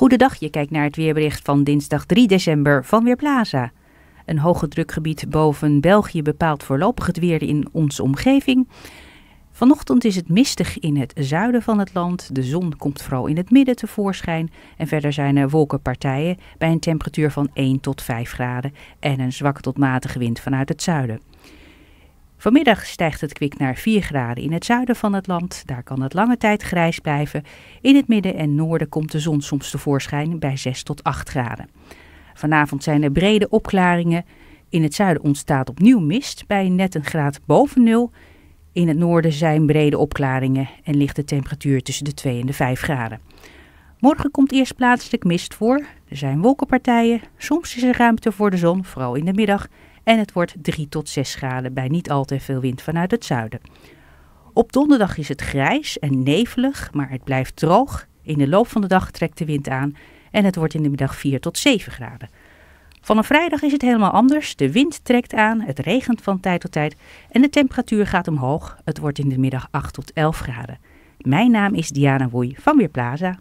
Goedendag, je kijkt naar het weerbericht van dinsdag 3 december van Weerplaza. Een hoge drukgebied boven België bepaalt voorlopig het weer in onze omgeving. Vanochtend is het mistig in het zuiden van het land. De zon komt vooral in het midden tevoorschijn. En verder zijn er wolkenpartijen bij een temperatuur van 1 tot 5 graden en een zwakke tot matige wind vanuit het zuiden. Vanmiddag stijgt het kwik naar 4 graden in het zuiden van het land. Daar kan het lange tijd grijs blijven. In het midden en noorden komt de zon soms tevoorschijn bij 6 tot 8 graden. Vanavond zijn er brede opklaringen. In het zuiden ontstaat opnieuw mist bij net een graad boven nul. In het noorden zijn brede opklaringen en ligt de temperatuur tussen de 2 en de 5 graden. Morgen komt eerst plaatselijk mist voor. Er zijn wolkenpartijen. Soms is er ruimte voor de zon, vooral in de middag en het wordt 3 tot 6 graden bij niet al te veel wind vanuit het zuiden. Op donderdag is het grijs en nevelig, maar het blijft droog. In de loop van de dag trekt de wind aan en het wordt in de middag 4 tot 7 graden. Vanaf vrijdag is het helemaal anders. De wind trekt aan, het regent van tijd tot tijd en de temperatuur gaat omhoog. Het wordt in de middag 8 tot 11 graden. Mijn naam is Diana Woei van Weerplaza.